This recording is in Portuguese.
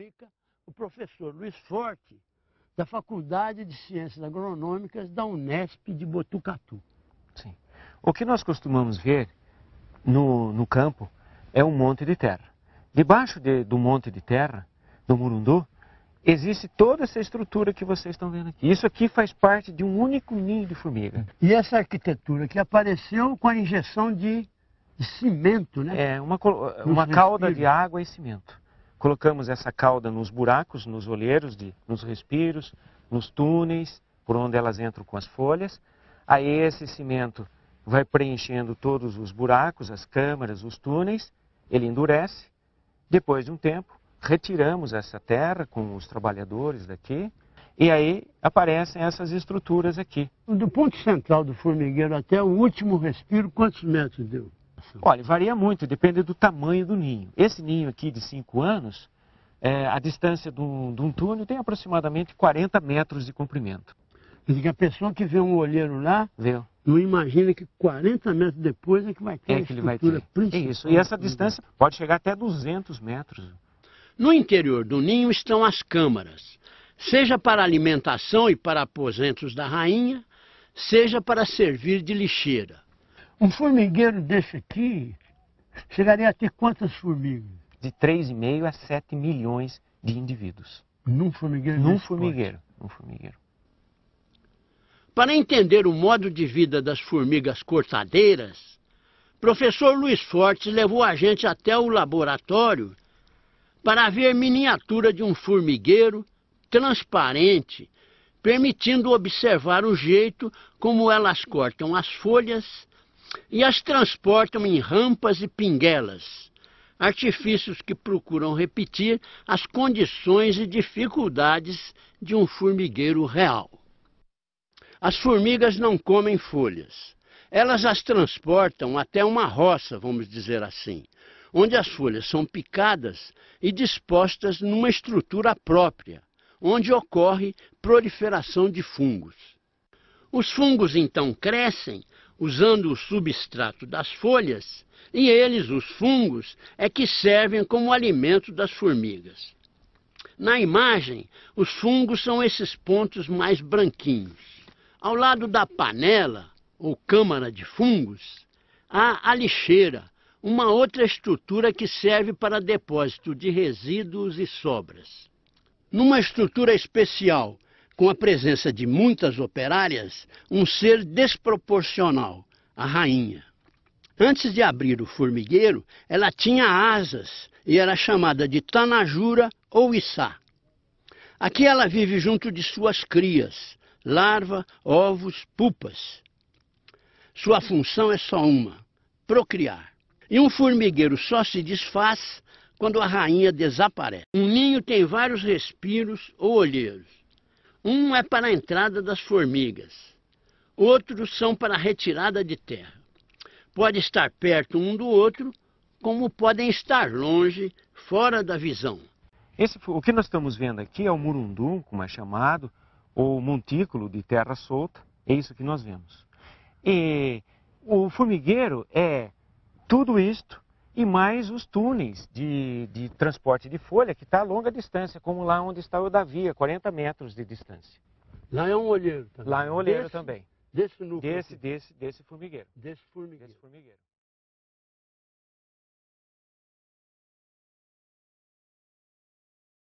explica o professor Luiz Forte, da Faculdade de Ciências Agronômicas da Unesp de Botucatu. Sim. O que nós costumamos ver no, no campo é um monte de terra. Debaixo de, do monte de terra, do Murundu, existe toda essa estrutura que vocês estão vendo aqui. Isso aqui faz parte de um único ninho de formiga. E essa arquitetura que apareceu com a injeção de, de cimento, né? É, uma, uma cauda de água e cimento. Colocamos essa cauda nos buracos, nos olheiros, de, nos respiros, nos túneis, por onde elas entram com as folhas. Aí esse cimento vai preenchendo todos os buracos, as câmaras, os túneis, ele endurece. Depois de um tempo, retiramos essa terra com os trabalhadores daqui e aí aparecem essas estruturas aqui. Do ponto central do formigueiro até o último respiro, quantos metros deu? Olha, varia muito, depende do tamanho do ninho. Esse ninho aqui de 5 anos, é, a distância de um, de um túnel tem aproximadamente 40 metros de comprimento. Quer que a pessoa que vê um olheiro lá, vê? não imagina que 40 metros depois é que vai ter é que ele vai ter. É isso. E essa distância pode chegar até 200 metros. No interior do ninho estão as câmaras, seja para alimentação e para aposentos da rainha, seja para servir de lixeira. Um formigueiro desse aqui chegaria a ter quantas formigas? De 3,5 a 7 milhões de indivíduos. Num formigueiro? Num formigueiro. Num formigueiro. Para entender o modo de vida das formigas cortadeiras, professor Luiz Fortes levou a gente até o laboratório para ver miniatura de um formigueiro transparente, permitindo observar o jeito como elas cortam as folhas e as transportam em rampas e pinguelas, artifícios que procuram repetir as condições e dificuldades de um formigueiro real. As formigas não comem folhas. Elas as transportam até uma roça, vamos dizer assim, onde as folhas são picadas e dispostas numa estrutura própria, onde ocorre proliferação de fungos. Os fungos então crescem usando o substrato das folhas, e eles, os fungos, é que servem como alimento das formigas. Na imagem, os fungos são esses pontos mais branquinhos. Ao lado da panela, ou câmara de fungos, há a lixeira, uma outra estrutura que serve para depósito de resíduos e sobras. Numa estrutura especial, com a presença de muitas operárias, um ser desproporcional, a rainha. Antes de abrir o formigueiro, ela tinha asas e era chamada de Tanajura ou Issá. Aqui ela vive junto de suas crias, larva, ovos, pupas. Sua função é só uma: procriar. E um formigueiro só se desfaz quando a rainha desaparece. Um ninho tem vários respiros ou olheiros. Um é para a entrada das formigas, outros são para a retirada de terra. Pode estar perto um do outro, como podem estar longe, fora da visão. Esse, o que nós estamos vendo aqui é o murundum, como é chamado, ou montículo de terra solta, é isso que nós vemos. E o formigueiro é tudo isto e mais os túneis de, de transporte de folha, que está a longa distância, como lá onde está o Davi, a 40 metros de distância. Lá é um olheiro também. Lá é um olheiro desse, também. Desse núcleo. Desse, desse, desse formigueiro. Desse formigueiro. Desse formigueiro.